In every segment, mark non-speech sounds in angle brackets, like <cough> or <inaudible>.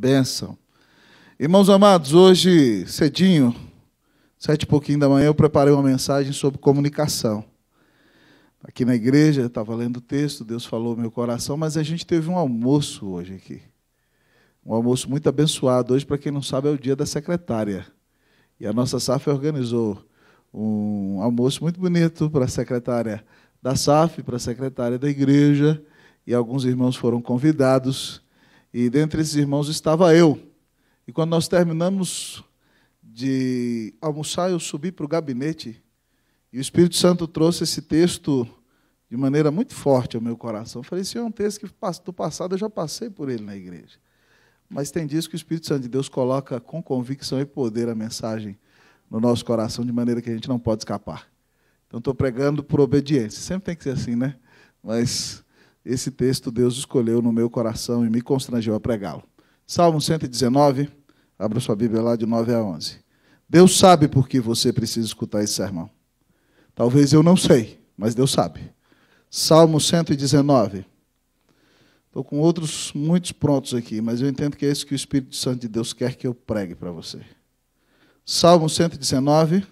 bênção. Irmãos amados, hoje cedinho, sete e pouquinho da manhã, eu preparei uma mensagem sobre comunicação. Aqui na igreja, estava lendo o texto, Deus falou meu coração, mas a gente teve um almoço hoje aqui. Um almoço muito abençoado. Hoje, para quem não sabe, é o dia da secretária. E a nossa SAF organizou um almoço muito bonito para a secretária da SAF, para a secretária da igreja, e alguns irmãos foram convidados. E dentre esses irmãos estava eu. E quando nós terminamos de almoçar, eu subi para o gabinete e o Espírito Santo trouxe esse texto de maneira muito forte ao meu coração. Eu falei, esse é um texto que do passado eu já passei por ele na igreja. Mas tem dias que o Espírito Santo de Deus coloca com convicção e poder a mensagem no nosso coração de maneira que a gente não pode escapar. Então estou pregando por obediência. Sempre tem que ser assim, né? Mas esse texto Deus escolheu no meu coração e me constrangeu a pregá-lo. Salmo 119, abra sua Bíblia lá de 9 a 11. Deus sabe por que você precisa escutar esse sermão. Talvez eu não sei, mas Deus sabe. Salmo 119. Estou com outros muitos prontos aqui, mas eu entendo que é isso que o Espírito Santo de Deus quer que eu pregue para você. Salmo 119.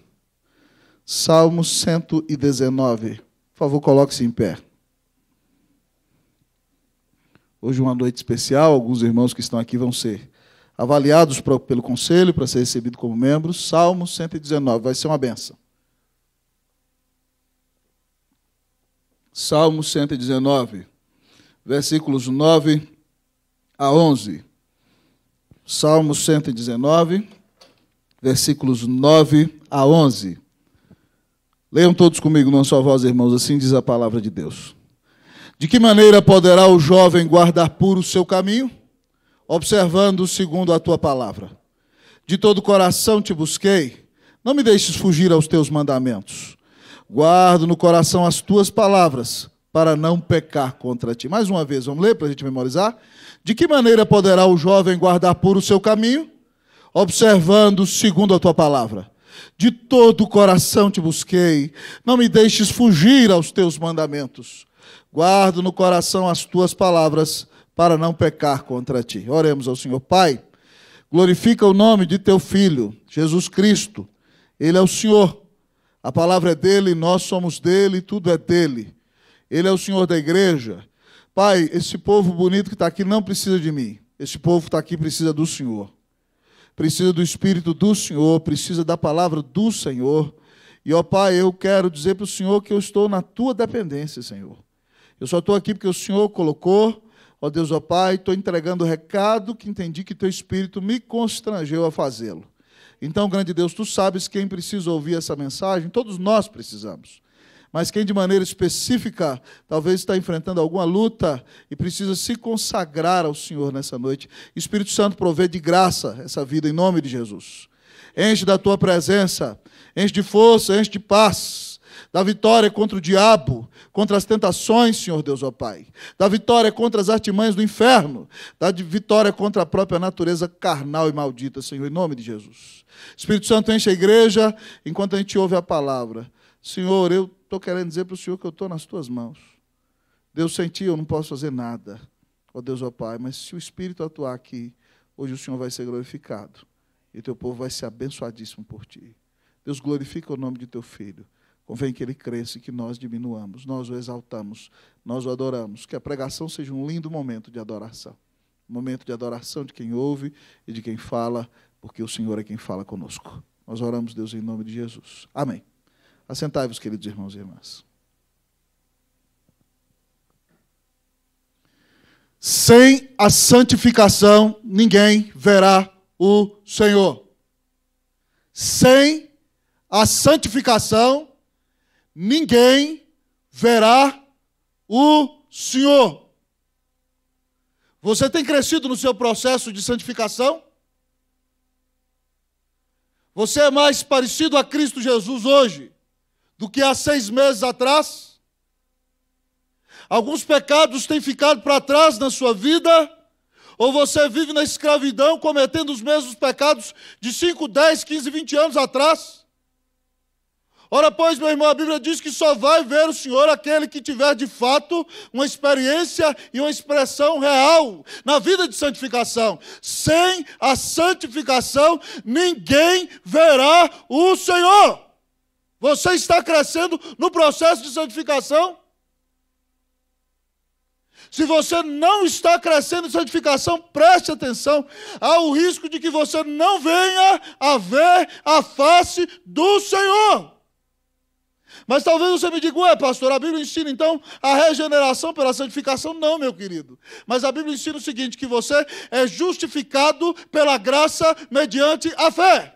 Salmo 119. Por favor, coloque-se em pé. Hoje uma noite especial, alguns irmãos que estão aqui vão ser avaliados pelo conselho para ser recebido como membros. Salmo 119, vai ser uma benção. Salmo 119, versículos 9 a 11. Salmo 119, versículos 9 a 11. Leiam todos comigo, não só voz, irmãos, assim diz a palavra de Deus. De que maneira poderá o jovem guardar puro o seu caminho? Observando segundo a tua palavra. De todo coração te busquei, não me deixes fugir aos teus mandamentos. Guardo no coração as tuas palavras, para não pecar contra ti. Mais uma vez, vamos ler para a gente memorizar? De que maneira poderá o jovem guardar puro o seu caminho? Observando segundo a tua palavra. De todo o coração te busquei, não me deixes fugir aos teus mandamentos guardo no coração as tuas palavras para não pecar contra ti. Oremos ao Senhor. Pai, glorifica o nome de teu filho, Jesus Cristo. Ele é o Senhor. A palavra é dele, nós somos dele, tudo é dele. Ele é o Senhor da igreja. Pai, esse povo bonito que está aqui não precisa de mim. Esse povo que está aqui precisa do Senhor. Precisa do Espírito do Senhor, precisa da palavra do Senhor. E, ó Pai, eu quero dizer para o Senhor que eu estou na tua dependência, Senhor. Eu só estou aqui porque o Senhor colocou, ó Deus, ó Pai, estou entregando o recado que entendi que teu Espírito me constrangeu a fazê-lo. Então, grande Deus, tu sabes quem precisa ouvir essa mensagem, todos nós precisamos. Mas quem de maneira específica talvez está enfrentando alguma luta e precisa se consagrar ao Senhor nessa noite, Espírito Santo provê de graça essa vida em nome de Jesus. Enche da tua presença, enche de força, enche de paz da vitória contra o diabo, contra as tentações, Senhor Deus, ó Pai, da vitória contra as artimanhas do inferno, da vitória contra a própria natureza carnal e maldita, Senhor, em nome de Jesus. Espírito Santo, enche a igreja enquanto a gente ouve a palavra. Senhor, eu estou querendo dizer para o Senhor que eu estou nas tuas mãos. Deus, sem ti eu não posso fazer nada, ó Deus, ó Pai, mas se o Espírito atuar aqui, hoje o Senhor vai ser glorificado e teu povo vai ser abençoadíssimo por ti. Deus, glorifica o nome de teu filho convém que ele cresça e que nós diminuamos, nós o exaltamos, nós o adoramos. Que a pregação seja um lindo momento de adoração momento de adoração de quem ouve e de quem fala, porque o Senhor é quem fala conosco. Nós oramos, Deus, em nome de Jesus. Amém. Assentai-vos, queridos irmãos e irmãs. Sem a santificação, ninguém verá o Senhor. Sem a santificação, ninguém verá o Senhor. Você tem crescido no seu processo de santificação? Você é mais parecido a Cristo Jesus hoje do que há seis meses atrás? Alguns pecados têm ficado para trás na sua vida? Ou você vive na escravidão cometendo os mesmos pecados de 5, 10, 15, 20 anos atrás? Ora, pois, meu irmão, a Bíblia diz que só vai ver o Senhor aquele que tiver de fato uma experiência e uma expressão real na vida de santificação. Sem a santificação, ninguém verá o Senhor. Você está crescendo no processo de santificação? Se você não está crescendo em santificação, preste atenção. Há o risco de que você não venha a ver a face do Senhor. Mas talvez você me diga, ué, pastor, a Bíblia ensina então a regeneração pela santificação? Não, meu querido. Mas a Bíblia ensina o seguinte: que você é justificado pela graça mediante a fé.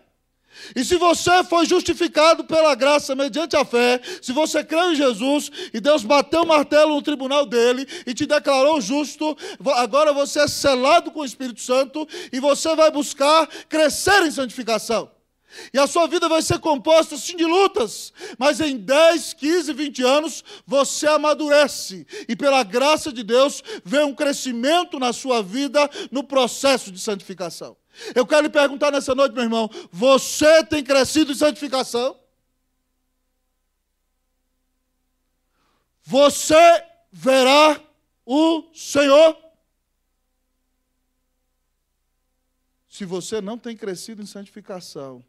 E se você foi justificado pela graça mediante a fé, se você crê em Jesus e Deus bateu o martelo no tribunal dele e te declarou justo, agora você é selado com o Espírito Santo e você vai buscar crescer em santificação. E a sua vida vai ser composta sim de lutas, mas em 10, 15, 20 anos você amadurece e pela graça de Deus vê um crescimento na sua vida no processo de santificação. Eu quero lhe perguntar nessa noite, meu irmão, você tem crescido em santificação? Você verá o Senhor? Se você não tem crescido em santificação,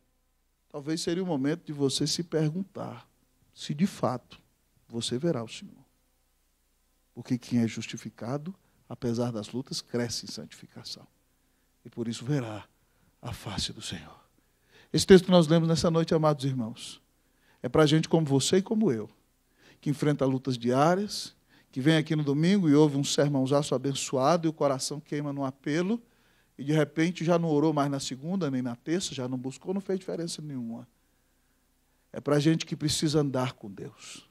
talvez seria o momento de você se perguntar se de fato você verá o Senhor. Porque quem é justificado, apesar das lutas, cresce em santificação. E por isso verá a face do Senhor. Esse texto que nós lemos nessa noite, amados irmãos, é para gente como você e como eu, que enfrenta lutas diárias, que vem aqui no domingo e ouve um sermãozaço abençoado e o coração queima no apelo e de repente já não orou mais na segunda, nem na terça, já não buscou, não fez diferença nenhuma. É para a gente que precisa andar com Deus.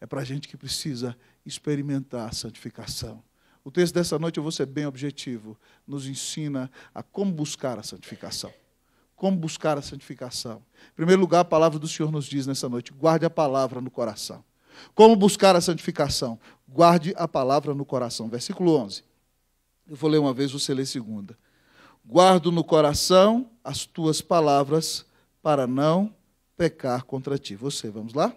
É para a gente que precisa experimentar a santificação. O texto dessa noite, eu vou ser bem objetivo, nos ensina a como buscar a santificação. Como buscar a santificação. Em primeiro lugar, a palavra do Senhor nos diz nessa noite: guarde a palavra no coração. Como buscar a santificação? Guarde a palavra no coração. Versículo 11. Eu vou ler uma vez, você lê segunda guardo no coração as tuas palavras para não pecar contra ti. Você, vamos lá?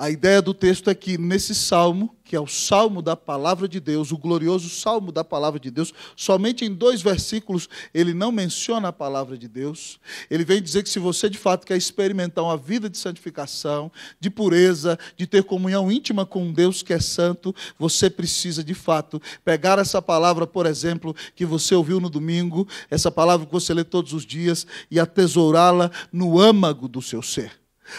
A ideia do texto é que nesse salmo, que é o salmo da palavra de Deus, o glorioso salmo da palavra de Deus, somente em dois versículos ele não menciona a palavra de Deus. Ele vem dizer que se você de fato quer experimentar uma vida de santificação, de pureza, de ter comunhão íntima com Deus que é santo, você precisa de fato pegar essa palavra, por exemplo, que você ouviu no domingo, essa palavra que você lê todos os dias, e atesourá-la no âmago do seu ser.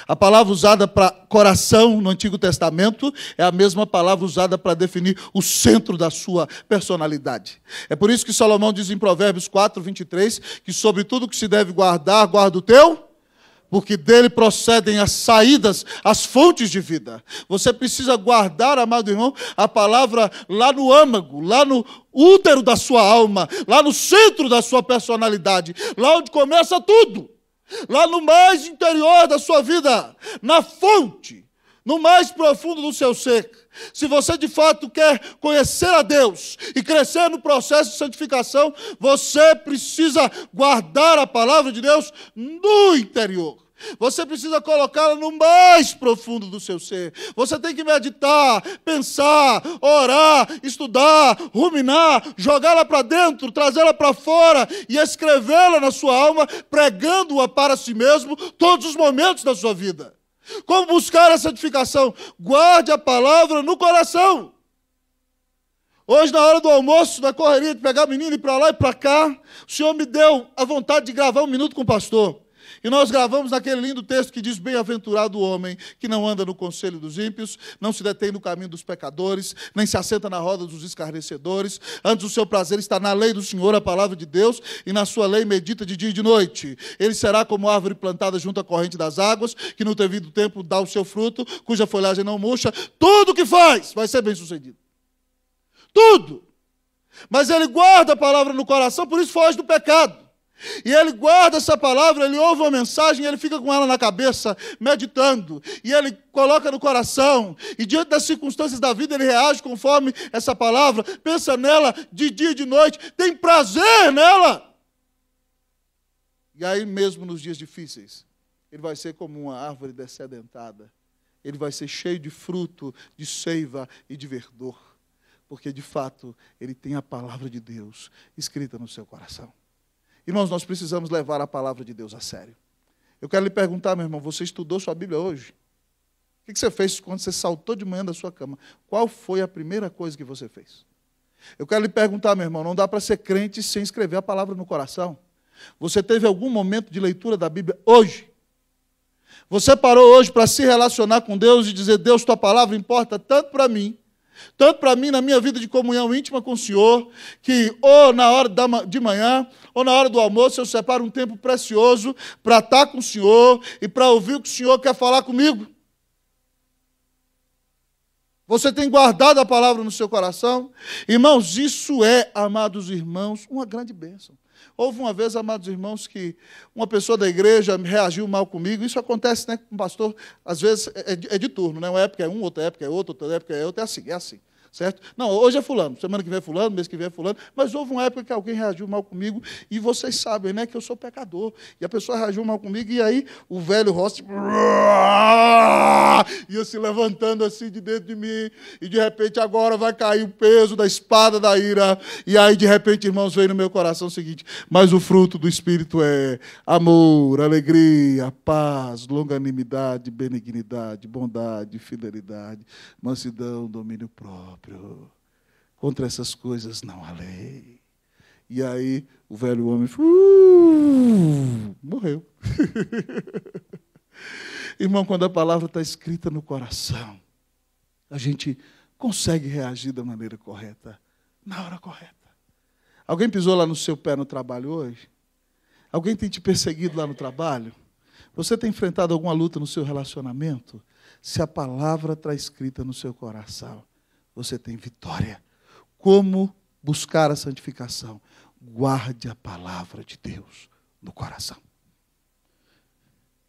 A palavra usada para coração no Antigo Testamento é a mesma palavra usada para definir o centro da sua personalidade. É por isso que Salomão diz em Provérbios 4, 23, que sobre tudo que se deve guardar, guarda o teu porque dele procedem as saídas, as fontes de vida. Você precisa guardar, amado irmão, a palavra lá no âmago, lá no útero da sua alma, lá no centro da sua personalidade, lá onde começa tudo lá no mais interior da sua vida, na fonte, no mais profundo do seu ser. Se você de fato quer conhecer a Deus e crescer no processo de santificação, você precisa guardar a palavra de Deus no interior. Você precisa colocá-la no mais profundo do seu ser. Você tem que meditar, pensar, orar, estudar, ruminar, jogá-la para dentro, trazê-la para fora e escrevê-la na sua alma, pregando-a para si mesmo todos os momentos da sua vida. Como buscar essa edificação? Guarde a palavra no coração. Hoje, na hora do almoço, na correria de pegar a menina e para lá e para cá, o Senhor me deu a vontade de gravar um minuto com o pastor. E nós gravamos naquele lindo texto que diz: Bem-aventurado o homem que não anda no conselho dos ímpios, não se detém no caminho dos pecadores, nem se assenta na roda dos escarnecedores. Antes, o seu prazer está na lei do Senhor, a palavra de Deus, e na sua lei medita de dia e de noite. Ele será como árvore plantada junto à corrente das águas, que no devido tempo dá o seu fruto, cuja folhagem não murcha. Tudo que faz vai ser bem sucedido. Tudo. Mas ele guarda a palavra no coração, por isso foge do pecado. E ele guarda essa palavra, ele ouve uma mensagem, ele fica com ela na cabeça, meditando, e ele coloca no coração, e diante das circunstâncias da vida ele reage conforme essa palavra, pensa nela de dia e de noite, tem prazer nela. E aí, mesmo nos dias difíceis, ele vai ser como uma árvore dessedentada, ele vai ser cheio de fruto, de seiva e de verdor, porque de fato ele tem a palavra de Deus escrita no seu coração. Irmãos, nós precisamos levar a palavra de Deus a sério. Eu quero lhe perguntar, meu irmão, você estudou sua Bíblia hoje? O que você fez quando você saltou de manhã da sua cama? Qual foi a primeira coisa que você fez? Eu quero lhe perguntar, meu irmão, não dá para ser crente sem escrever a palavra no coração. Você teve algum momento de leitura da Bíblia hoje? Você parou hoje para se relacionar com Deus e dizer: Deus, tua palavra importa tanto para mim tanto para mim, na minha vida de comunhão íntima com o Senhor, que ou na hora de manhã, ou na hora do almoço, eu separo um tempo precioso para estar tá com o Senhor e para ouvir o que o Senhor quer falar comigo. Você tem guardado a palavra no seu coração? Irmãos, isso é, amados irmãos, uma grande bênção. Houve uma vez, amados irmãos, que uma pessoa da igreja reagiu mal comigo. Isso acontece né, com um pastor, às vezes é, é de, é de turno, né? uma época é um, outra época é outra, outra época é outra, é assim, é assim certo? Não, hoje é fulano, semana que vem é fulano, mês que vem é fulano, mas houve uma época que alguém reagiu mal comigo e vocês sabem, né, que eu sou pecador. E a pessoa reagiu mal comigo e aí o velho rosto e eu se levantando assim de dentro de mim e de repente agora vai cair o peso da espada da ira. E aí de repente, irmãos, veio no meu coração o seguinte: "Mas o fruto do espírito é amor, alegria, paz, longanimidade, benignidade, bondade, fidelidade, mansidão, domínio próprio próprio. Contra essas coisas não há lei. E aí o velho homem uh, morreu. <laughs> Irmão, quando a palavra está escrita no coração, a gente consegue reagir da maneira correta, na hora correta. Alguém pisou lá no seu pé no trabalho hoje? Alguém tem te perseguido lá no trabalho? Você tem enfrentado alguma luta no seu relacionamento? Se a palavra está escrita no seu coração, você tem vitória. Como buscar a santificação? Guarde a palavra de Deus no coração.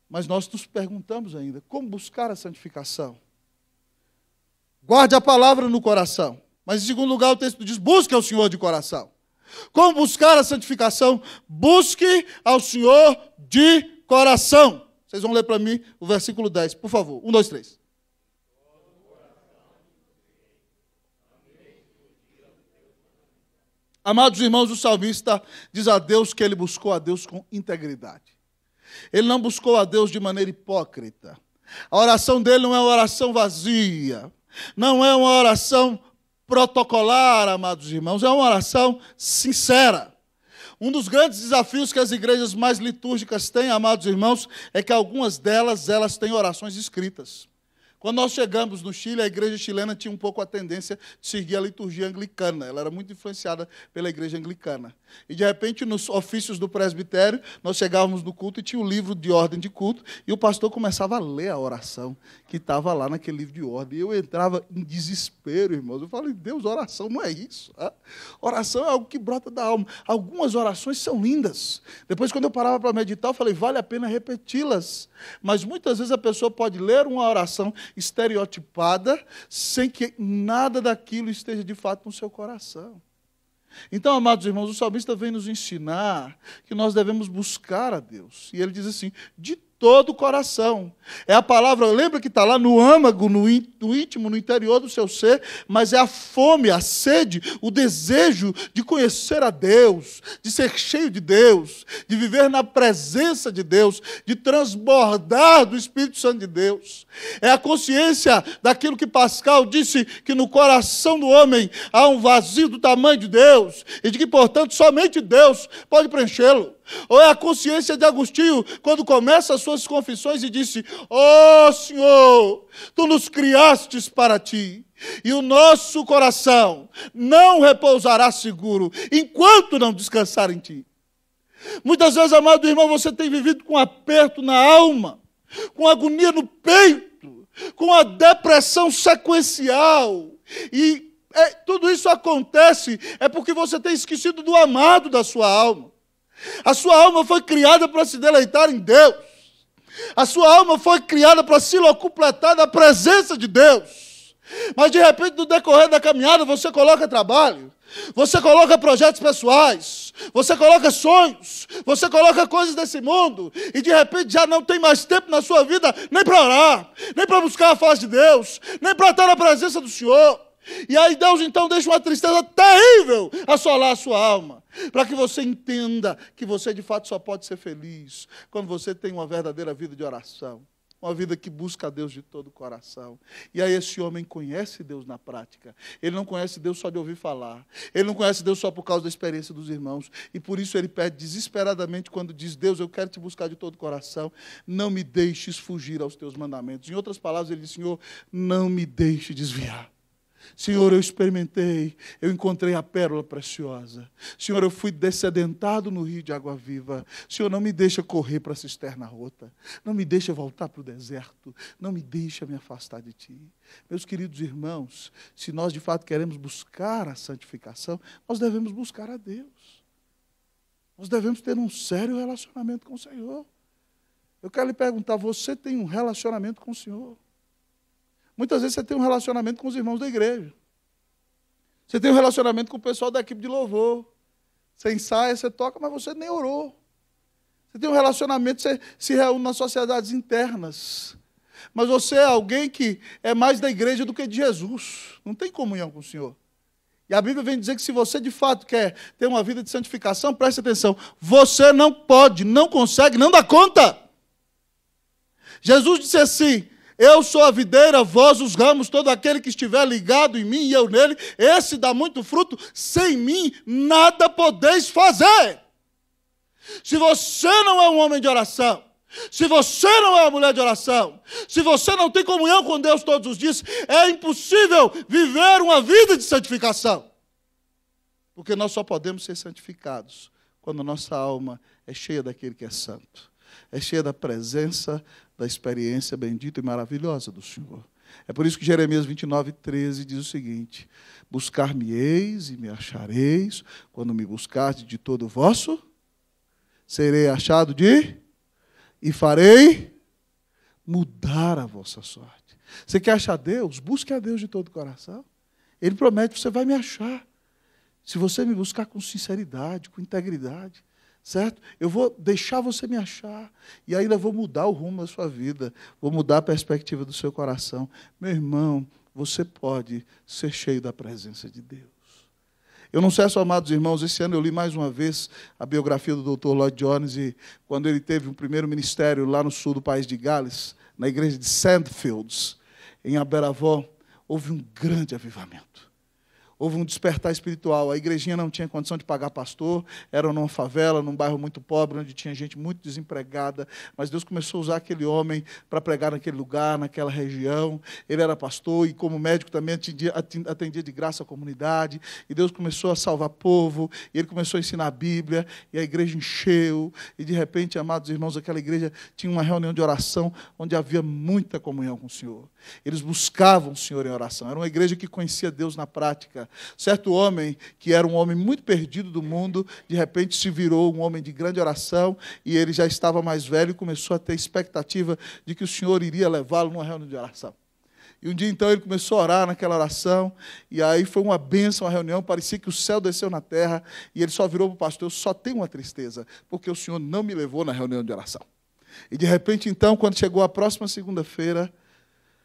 Mas nós nos perguntamos ainda: como buscar a santificação? Guarde a palavra no coração. Mas, em segundo lugar, o texto diz: busque ao Senhor de coração. Como buscar a santificação? Busque ao Senhor de coração. Vocês vão ler para mim o versículo 10, por favor. Um, dois, três. Amados irmãos, o salmista diz a Deus que ele buscou a Deus com integridade. Ele não buscou a Deus de maneira hipócrita. A oração dele não é uma oração vazia, não é uma oração protocolar, amados irmãos, é uma oração sincera. Um dos grandes desafios que as igrejas mais litúrgicas têm, amados irmãos, é que algumas delas elas têm orações escritas. Quando nós chegamos no Chile, a igreja chilena tinha um pouco a tendência de seguir a liturgia anglicana. Ela era muito influenciada pela igreja anglicana. E de repente, nos ofícios do presbitério, nós chegávamos no culto e tinha o um livro de ordem de culto, e o pastor começava a ler a oração que estava lá naquele livro de ordem. E eu entrava em desespero, irmãos. Eu falei, Deus, oração não é isso. Oração é algo que brota da alma. Algumas orações são lindas. Depois, quando eu parava para meditar, eu falei, vale a pena repeti-las. Mas muitas vezes a pessoa pode ler uma oração estereotipada, sem que nada daquilo esteja de fato no seu coração. Então, amados irmãos, o salmista vem nos ensinar que nós devemos buscar a Deus. E ele diz assim: de todo o coração. É a palavra, lembra que está lá no âmago, no íntimo, no interior do seu ser, mas é a fome, a sede, o desejo de conhecer a Deus, de ser cheio de Deus, de viver na presença de Deus, de transbordar do Espírito Santo de Deus. É a consciência daquilo que Pascal disse, que no coração do homem há um vazio do tamanho de Deus, e de que, portanto, somente Deus pode preenchê-lo. Ou é a consciência de Agostinho, quando começa as suas confissões e disse: Ó oh, Senhor, tu nos criastes para ti, e o nosso coração não repousará seguro enquanto não descansar em ti. Muitas vezes, amado irmão, você tem vivido com aperto na alma, com agonia no peito, com a depressão sequencial e é, tudo isso acontece é porque você tem esquecido do amado da sua alma. A sua alma foi criada para se deleitar em Deus. A sua alma foi criada para se locupletar da presença de Deus. Mas de repente, no decorrer da caminhada, você coloca trabalho, você coloca projetos pessoais, você coloca sonhos, você coloca coisas desse mundo, e de repente já não tem mais tempo na sua vida nem para orar, nem para buscar a face de Deus, nem para estar na presença do Senhor. E aí Deus então deixa uma tristeza terrível assolar a sua alma, para que você entenda que você de fato só pode ser feliz quando você tem uma verdadeira vida de oração, uma vida que busca a Deus de todo o coração. E aí esse homem conhece Deus na prática. Ele não conhece Deus só de ouvir falar. Ele não conhece Deus só por causa da experiência dos irmãos, e por isso ele pede desesperadamente quando diz: "Deus, eu quero te buscar de todo o coração, não me deixes fugir aos teus mandamentos". Em outras palavras, ele diz: "Senhor, não me deixe desviar". Senhor, eu experimentei, eu encontrei a pérola preciosa. Senhor, eu fui descedentado no rio de água viva. Senhor, não me deixa correr para a cisterna rota. Não me deixa voltar para o deserto. Não me deixa me afastar de ti. Meus queridos irmãos, se nós de fato queremos buscar a santificação, nós devemos buscar a Deus. Nós devemos ter um sério relacionamento com o Senhor. Eu quero lhe perguntar: você tem um relacionamento com o Senhor? Muitas vezes você tem um relacionamento com os irmãos da igreja. Você tem um relacionamento com o pessoal da equipe de louvor. Você ensaia, você toca, mas você nem orou. Você tem um relacionamento, você se reúne nas sociedades internas. Mas você é alguém que é mais da igreja do que de Jesus. Não tem comunhão com o Senhor. E a Bíblia vem dizer que se você de fato quer ter uma vida de santificação, preste atenção, você não pode, não consegue, não dá conta. Jesus disse assim: eu sou a videira, vós os ramos, todo aquele que estiver ligado em mim e eu nele, esse dá muito fruto, sem mim nada podeis fazer. Se você não é um homem de oração, se você não é uma mulher de oração, se você não tem comunhão com Deus todos os dias, é impossível viver uma vida de santificação. Porque nós só podemos ser santificados quando nossa alma é cheia daquele que é santo, é cheia da presença da experiência bendita e maravilhosa do Senhor. É por isso que Jeremias 29, 13 diz o seguinte: Buscar-me-eis e me achareis, quando me buscardes de todo vosso, serei achado de, e farei mudar a vossa sorte. Você quer achar Deus? Busque a Deus de todo o coração. Ele promete: você vai me achar. Se você me buscar com sinceridade, com integridade certo? Eu vou deixar você me achar e ainda vou mudar o rumo da sua vida, vou mudar a perspectiva do seu coração. Meu irmão, você pode ser cheio da presença de Deus. Eu não cesso, amados irmãos, esse ano eu li mais uma vez a biografia do Dr. Lloyd Jones e quando ele teve um primeiro ministério lá no sul do país de Gales, na igreja de Sandfields, em Aberavó, houve um grande avivamento houve um despertar espiritual. A igrejinha não tinha condição de pagar pastor, era numa favela, num bairro muito pobre, onde tinha gente muito desempregada, mas Deus começou a usar aquele homem para pregar naquele lugar, naquela região. Ele era pastor e, como médico, também atendia, atendia de graça a comunidade. E Deus começou a salvar povo, e ele começou a ensinar a Bíblia, e a igreja encheu. E, de repente, amados irmãos, aquela igreja tinha uma reunião de oração onde havia muita comunhão com o Senhor. Eles buscavam o Senhor em oração. Era uma igreja que conhecia Deus na prática Certo homem, que era um homem muito perdido do mundo, de repente se virou um homem de grande oração e ele já estava mais velho e começou a ter expectativa de que o Senhor iria levá-lo numa reunião de oração. E um dia então ele começou a orar naquela oração, e aí foi uma bênção a reunião, parecia que o céu desceu na terra, e ele só virou para o pastor: Eu só tenho uma tristeza, porque o Senhor não me levou na reunião de oração. E de repente então, quando chegou a próxima segunda-feira,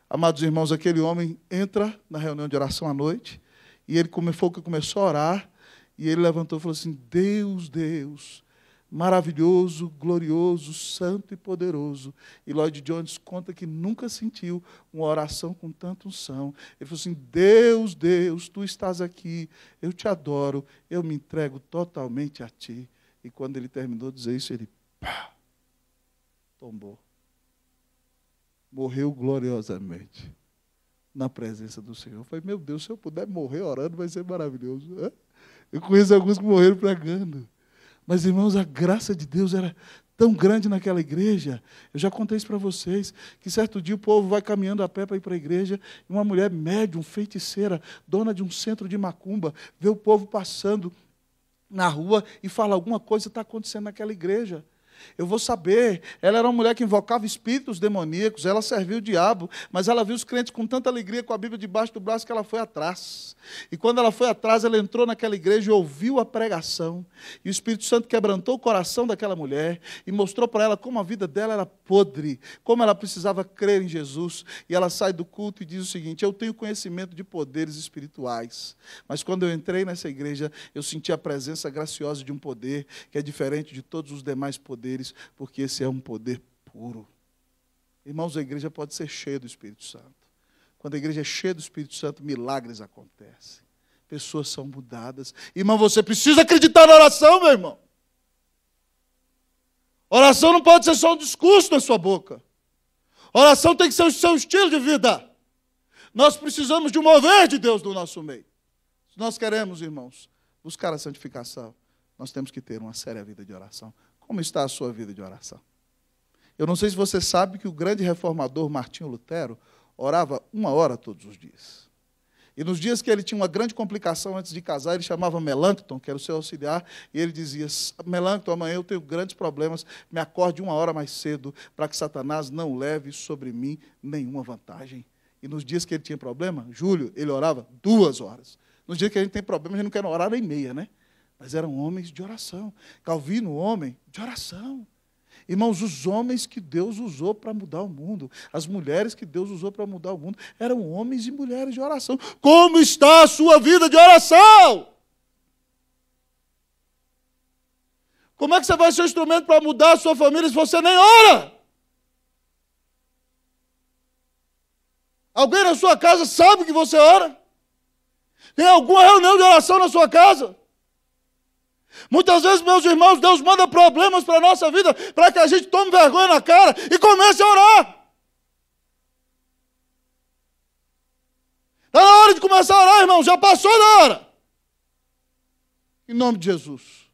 amados irmãos, aquele homem entra na reunião de oração à noite, e ele começou, começou a orar, e ele levantou e falou assim: Deus, Deus, maravilhoso, glorioso, santo e poderoso. E Lloyd Jones conta que nunca sentiu uma oração com tanta unção. Ele falou assim: Deus, Deus, tu estás aqui, eu te adoro, eu me entrego totalmente a ti. E quando ele terminou de dizer isso, ele pá, tombou. Morreu gloriosamente na presença do Senhor. Eu falei, meu Deus, se eu puder morrer orando, vai ser maravilhoso. Né? Eu conheço alguns que morreram pregando. Mas, irmãos, a graça de Deus era tão grande naquela igreja. Eu já contei isso para vocês, que certo dia o povo vai caminhando a pé para ir para a igreja, e uma mulher médium, feiticeira, dona de um centro de macumba, vê o povo passando na rua e fala alguma coisa está acontecendo naquela igreja. Eu vou saber. Ela era uma mulher que invocava espíritos demoníacos, ela serviu o diabo, mas ela viu os crentes com tanta alegria com a Bíblia debaixo do braço que ela foi atrás. E quando ela foi atrás, ela entrou naquela igreja e ouviu a pregação. E o Espírito Santo quebrantou o coração daquela mulher e mostrou para ela como a vida dela era podre, como ela precisava crer em Jesus. E ela sai do culto e diz o seguinte: Eu tenho conhecimento de poderes espirituais, mas quando eu entrei nessa igreja, eu senti a presença graciosa de um poder que é diferente de todos os demais poderes poderes, porque esse é um poder puro. Irmãos, a igreja pode ser cheia do Espírito Santo. Quando a igreja é cheia do Espírito Santo, milagres acontecem. Pessoas são mudadas. Irmão, você precisa acreditar na oração, meu irmão. Oração não pode ser só um discurso na sua boca. Oração tem que ser o seu estilo de vida. Nós precisamos de um mover de Deus no nosso meio. Se nós queremos, irmãos, buscar a santificação, nós temos que ter uma séria vida de oração. Como está a sua vida de oração? Eu não sei se você sabe que o grande reformador Martinho Lutero orava uma hora todos os dias. E nos dias que ele tinha uma grande complicação antes de casar, ele chamava Melancton, que era o seu auxiliar, e ele dizia: Melancton, amanhã eu tenho grandes problemas, me acorde uma hora mais cedo, para que Satanás não leve sobre mim nenhuma vantagem. E nos dias que ele tinha problema, Júlio, ele orava duas horas. Nos dias que a gente tem problema, a gente não quer orar nem meia, né? mas eram homens de oração. Calvino, homem de oração. Irmãos, os homens que Deus usou para mudar o mundo, as mulheres que Deus usou para mudar o mundo, eram homens e mulheres de oração. Como está a sua vida de oração? Como é que você vai ser um instrumento para mudar a sua família se você nem ora? Alguém na sua casa sabe que você ora? Tem alguma reunião de oração na sua casa? Muitas vezes, meus irmãos, Deus manda problemas para a nossa vida para que a gente tome vergonha na cara e comece a orar. Está na hora de começar a orar, irmão, já passou da hora. Em nome de Jesus.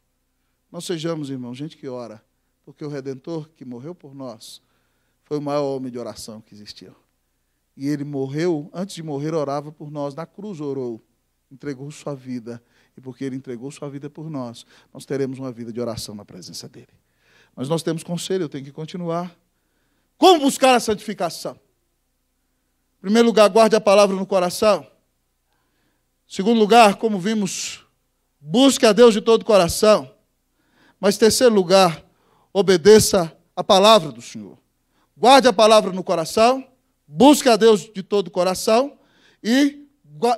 Nós sejamos, irmão, gente que ora, porque o Redentor que morreu por nós foi o maior homem de oração que existiu. E ele morreu, antes de morrer, orava por nós, na cruz orou, entregou sua vida e porque Ele entregou Sua vida por nós, nós teremos uma vida de oração na presença dEle. Mas nós temos conselho, eu tenho que continuar. Como buscar a santificação? Em primeiro lugar, guarde a palavra no coração. Em segundo lugar, como vimos, busque a Deus de todo o coração. Mas, terceiro lugar, obedeça a palavra do Senhor. Guarde a palavra no coração, busque a Deus de todo o coração e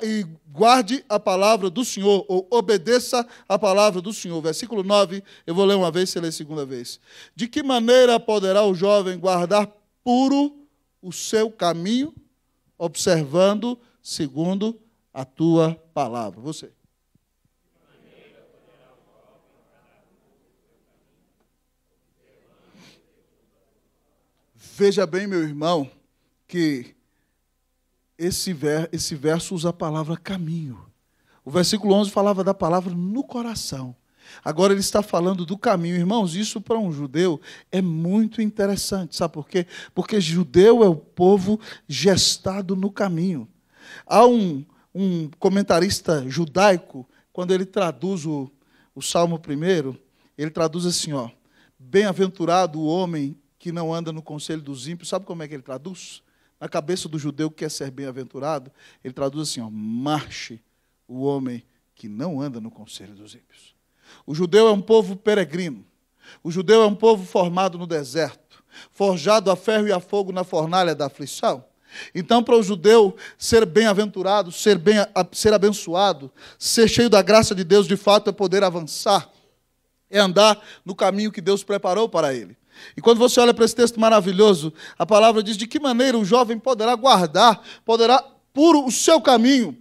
e guarde a palavra do Senhor, ou obedeça a palavra do Senhor. Versículo 9, eu vou ler uma vez, você lê segunda vez. De que maneira poderá o jovem guardar puro o seu caminho, observando segundo a tua palavra? Você. Veja bem, meu irmão, que esse, ver, esse verso usa a palavra caminho. O versículo 11 falava da palavra no coração. Agora ele está falando do caminho. Irmãos, isso para um judeu é muito interessante. Sabe por quê? Porque judeu é o povo gestado no caminho. Há um, um comentarista judaico, quando ele traduz o, o Salmo primeiro, ele traduz assim: ó, bem-aventurado o homem que não anda no conselho dos ímpios. Sabe como é que ele traduz? A cabeça do judeu que quer ser bem-aventurado, ele traduz assim: ó, marche o homem que não anda no conselho dos ímpios. O judeu é um povo peregrino. O judeu é um povo formado no deserto, forjado a ferro e a fogo na fornalha da aflição. Então, para o judeu ser bem-aventurado, ser, bem, ser abençoado, ser cheio da graça de Deus, de fato, é poder avançar, é andar no caminho que Deus preparou para ele. E quando você olha para esse texto maravilhoso, a palavra diz de que maneira o jovem poderá guardar, poderá puro o seu caminho.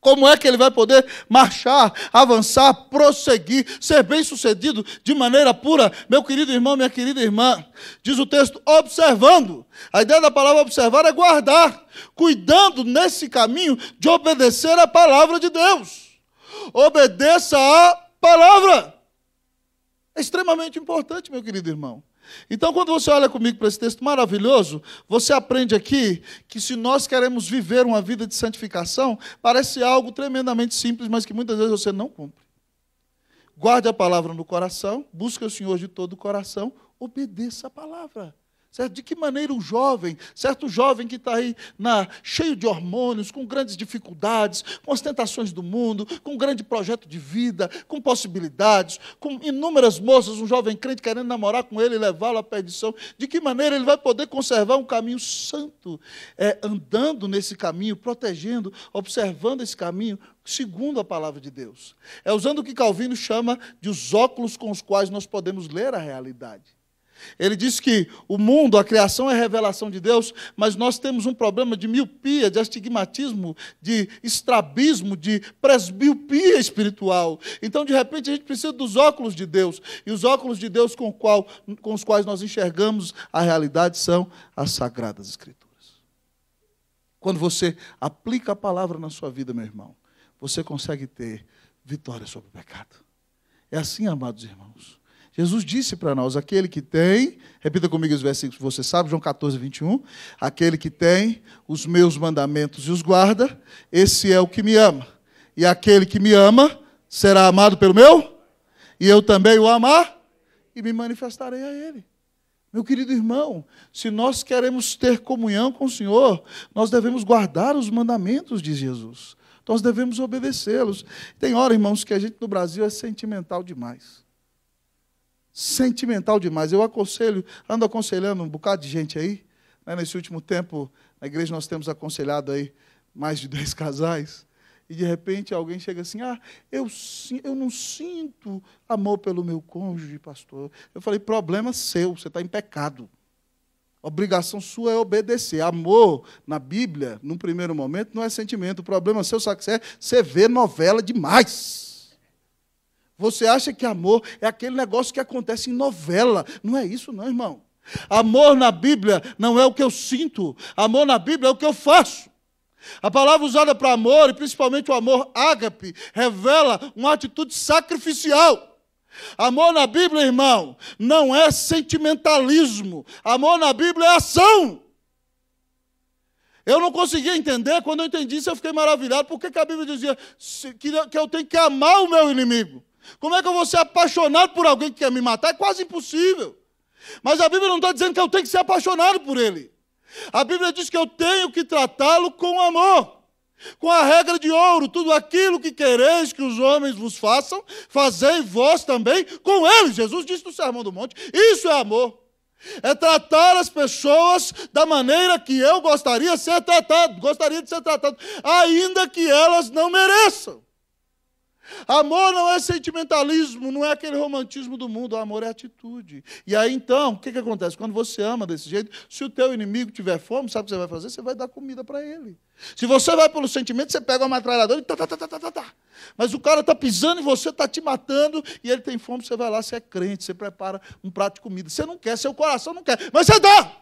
Como é que ele vai poder marchar, avançar, prosseguir, ser bem-sucedido de maneira pura? Meu querido irmão, minha querida irmã, diz o texto, observando. A ideia da palavra observar é guardar, cuidando nesse caminho de obedecer à palavra de Deus. Obedeça à palavra. É extremamente importante, meu querido irmão. Então, quando você olha comigo para esse texto maravilhoso, você aprende aqui que se nós queremos viver uma vida de santificação, parece algo tremendamente simples, mas que muitas vezes você não cumpre. Guarde a palavra no coração, busque o Senhor de todo o coração, obedeça a palavra. Certo? De que maneira o jovem, certo jovem que está aí na, cheio de hormônios, com grandes dificuldades, com as tentações do mundo, com um grande projeto de vida, com possibilidades, com inúmeras moças, um jovem crente querendo namorar com ele e levá-lo à perdição, de que maneira ele vai poder conservar um caminho santo, é, andando nesse caminho, protegendo, observando esse caminho, segundo a palavra de Deus. É usando o que Calvino chama de os óculos com os quais nós podemos ler a realidade. Ele diz que o mundo, a criação é a revelação de Deus, mas nós temos um problema de miopia, de astigmatismo, de estrabismo, de presbiopia espiritual. Então, de repente, a gente precisa dos óculos de Deus. E os óculos de Deus com, qual, com os quais nós enxergamos a realidade são as Sagradas Escrituras. Quando você aplica a palavra na sua vida, meu irmão, você consegue ter vitória sobre o pecado. É assim, amados irmãos. Jesus disse para nós: aquele que tem, repita comigo os versículos que você sabe, João 14, 21. Aquele que tem os meus mandamentos e os guarda, esse é o que me ama. E aquele que me ama será amado pelo meu, e eu também o amar e me manifestarei a ele. Meu querido irmão, se nós queremos ter comunhão com o Senhor, nós devemos guardar os mandamentos diz Jesus. Nós devemos obedecê-los. Tem hora, irmãos, que a gente no Brasil é sentimental demais sentimental demais. Eu aconselho, ando aconselhando um bocado de gente aí. Né? Nesse último tempo, na igreja nós temos aconselhado aí mais de <laughs> dez casais. E de repente alguém chega assim: Ah, eu, eu não sinto amor pelo meu cônjuge, pastor. Eu falei: Problema seu, você está em pecado. obrigação sua é obedecer. Amor, na Bíblia, num primeiro momento, não é sentimento. O problema seu, sabe que você é? Você vê novela demais. Você acha que amor é aquele negócio que acontece em novela. Não é isso, não, irmão. Amor na Bíblia não é o que eu sinto. Amor na Bíblia é o que eu faço. A palavra usada para amor, e principalmente o amor ágape, revela uma atitude sacrificial. Amor na Bíblia, irmão, não é sentimentalismo. Amor na Bíblia é ação. Eu não conseguia entender, quando eu entendi isso, eu fiquei maravilhado. Por que, a Bíblia dizia que eu tenho que amar o meu inimigo? Como é que eu vou ser apaixonado por alguém que quer me matar? É quase impossível. Mas a Bíblia não está dizendo que eu tenho que ser apaixonado por ele. A Bíblia diz que eu tenho que tratá-lo com amor. Com a regra de ouro, tudo aquilo que quereis que os homens vos façam, fazei vós também com eles. Jesus disse no Sermão do Monte: Isso é amor. É tratar as pessoas da maneira que eu gostaria de ser tratado, gostaria de ser tratado, ainda que elas não mereçam. Amor não é sentimentalismo, não é aquele romantismo do mundo. Amor é atitude. E aí então, o que, que acontece? Quando você ama desse jeito, se o teu inimigo tiver fome, sabe o que você vai fazer? Você vai dar comida para ele. Se você vai pelo sentimento, você pega uma metralhadora e tá, tá, tá, tá, tá, tá, tá. Mas o cara está pisando em você, está te matando e ele tem fome, você vai lá, você é crente, você prepara um prato de comida. Você não quer, seu coração não quer, mas você dá.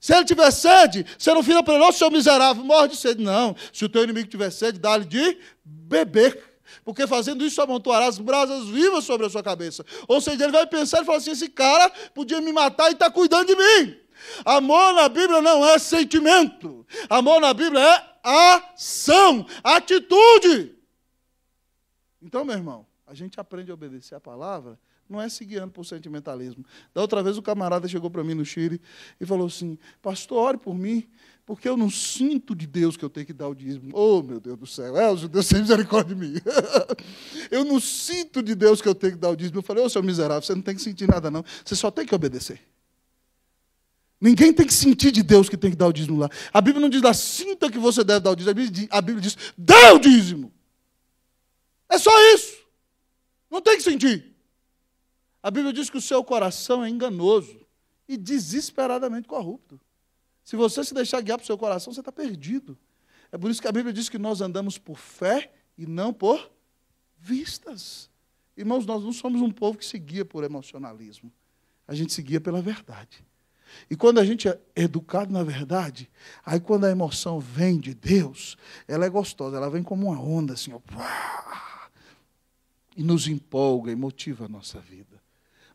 Se ele tiver sede, você não fica para ele, ô seu miserável, morre de sede. Não. Se o teu inimigo tiver sede, dá-lhe de beber porque fazendo isso amontoará as brasas vivas sobre a sua cabeça. Ou seja, ele vai pensar e falar assim: esse cara podia me matar e está cuidando de mim. Amor na Bíblia não é sentimento, amor na Bíblia é ação, atitude. Então, meu irmão, a gente aprende a obedecer a palavra, não é se guiando por sentimentalismo. Da outra vez, o camarada chegou para mim no Chile e falou assim: Pastor, ore por mim, porque eu não sinto de Deus que eu tenho que dar o dízimo. Oh, meu Deus do céu, é, o Deus tem misericórdia de mim. <laughs> eu não sinto de Deus que eu tenho que dar o dízimo. Eu falei, ô, oh, seu miserável, você não tem que sentir nada, não. Você só tem que obedecer. Ninguém tem que sentir de Deus que tem que dar o dízimo lá. A Bíblia não diz lá, sinta que você deve dar o dízimo. A Bíblia diz, a Bíblia diz dá o dízimo. É só isso. Não tem que sentir. A Bíblia diz que o seu coração é enganoso e desesperadamente corrupto. Se você se deixar guiar para o seu coração, você está perdido. É por isso que a Bíblia diz que nós andamos por fé e não por vistas. Irmãos, nós não somos um povo que se guia por emocionalismo. A gente se guia pela verdade. E quando a gente é educado na verdade, aí quando a emoção vem de Deus, ela é gostosa, ela vem como uma onda, assim, ó, e nos empolga e motiva a nossa vida.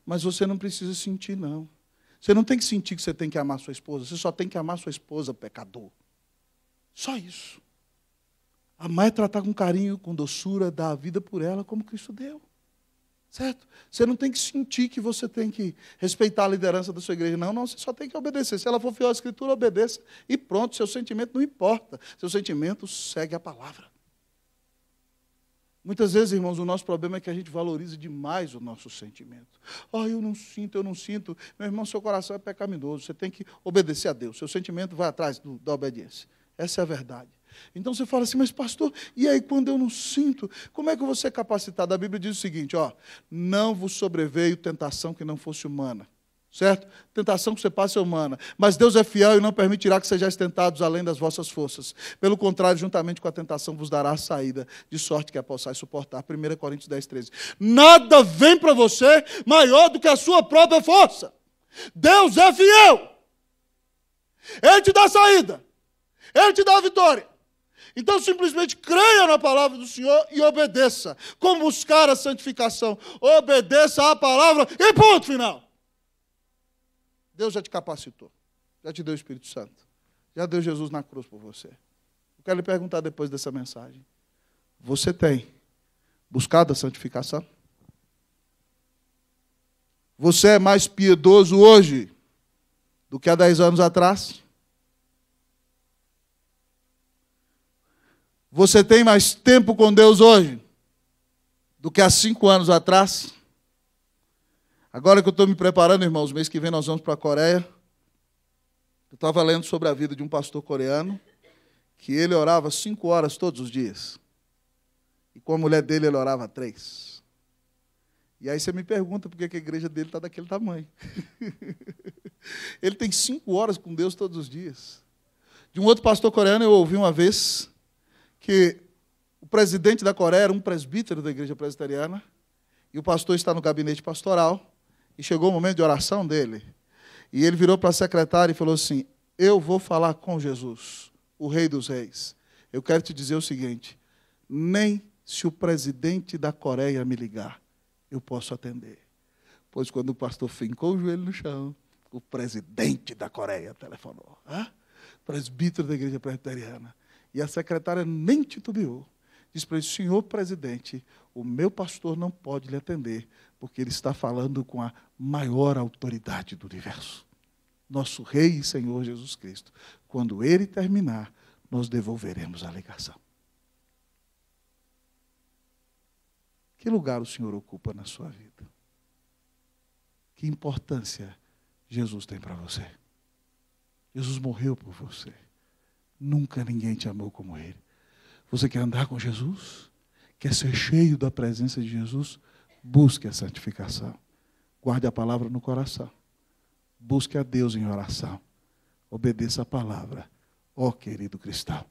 Mas você não precisa sentir, não. Você não tem que sentir que você tem que amar sua esposa, você só tem que amar sua esposa, pecador. Só isso. Amar é tratar com carinho, com doçura, dar a vida por ela, como Cristo deu. Certo? Você não tem que sentir que você tem que respeitar a liderança da sua igreja, não, não, você só tem que obedecer. Se ela for fiel à Escritura, obedeça e pronto, seu sentimento não importa. Seu sentimento segue a palavra. Muitas vezes, irmãos, o nosso problema é que a gente valoriza demais o nosso sentimento. Ah, oh, eu não sinto, eu não sinto. Meu irmão, seu coração é pecaminoso, você tem que obedecer a Deus. Seu sentimento vai atrás do, da obediência. Essa é a verdade. Então você fala assim, mas pastor, e aí quando eu não sinto, como é que você é capacitado? A Bíblia diz o seguinte, ó, não vos sobreveio tentação que não fosse humana certo? Tentação que você passa é humana. Mas Deus é fiel e não permitirá que sejais tentados além das vossas forças. Pelo contrário, juntamente com a tentação vos dará a saída, de sorte que a possais suportar. 1 Coríntios 10, 13. Nada vem para você maior do que a sua própria força. Deus é fiel. Ele te dá a saída. Ele te dá a vitória. Então, simplesmente creia na palavra do Senhor e obedeça. Como buscar a santificação? Obedeça à palavra e ponto final. Deus já te capacitou, já te deu o Espírito Santo, já deu Jesus na cruz por você. Eu quero lhe perguntar depois dessa mensagem: você tem buscado a santificação? Você é mais piedoso hoje do que há dez anos atrás? Você tem mais tempo com Deus hoje do que há cinco anos atrás? Agora que eu estou me preparando, irmãos, mês que vem nós vamos para a Coreia. Eu estava lendo sobre a vida de um pastor coreano que ele orava cinco horas todos os dias. E com a mulher dele ele orava três. E aí você me pergunta por que a igreja dele está daquele tamanho. <laughs> ele tem cinco horas com Deus todos os dias. De um outro pastor coreano eu ouvi uma vez que o presidente da Coreia era um presbítero da igreja presbiteriana e o pastor está no gabinete pastoral e chegou o momento de oração dele. E ele virou para a secretária e falou assim: Eu vou falar com Jesus, o Rei dos Reis. Eu quero te dizer o seguinte: nem se o presidente da Coreia me ligar, eu posso atender. Pois quando o pastor fincou o joelho no chão, o presidente da Coreia telefonou. Ah? Presbítero da igreja presbiteriana. E a secretária nem titubeou. Disse para ele: Senhor presidente, o meu pastor não pode lhe atender, porque ele está falando com a maior autoridade do universo. Nosso Rei e Senhor Jesus Cristo. Quando ele terminar, nós devolveremos a ligação. Que lugar o Senhor ocupa na sua vida? Que importância Jesus tem para você? Jesus morreu por você. Nunca ninguém te amou como Ele. Você quer andar com Jesus? Quer ser cheio da presença de Jesus? Busque a santificação. Guarde a palavra no coração. Busque a Deus em oração. Obedeça a palavra. Ó oh, querido cristão,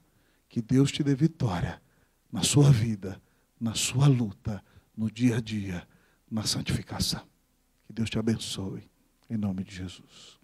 que Deus te dê vitória na sua vida, na sua luta, no dia a dia, na santificação. Que Deus te abençoe, em nome de Jesus.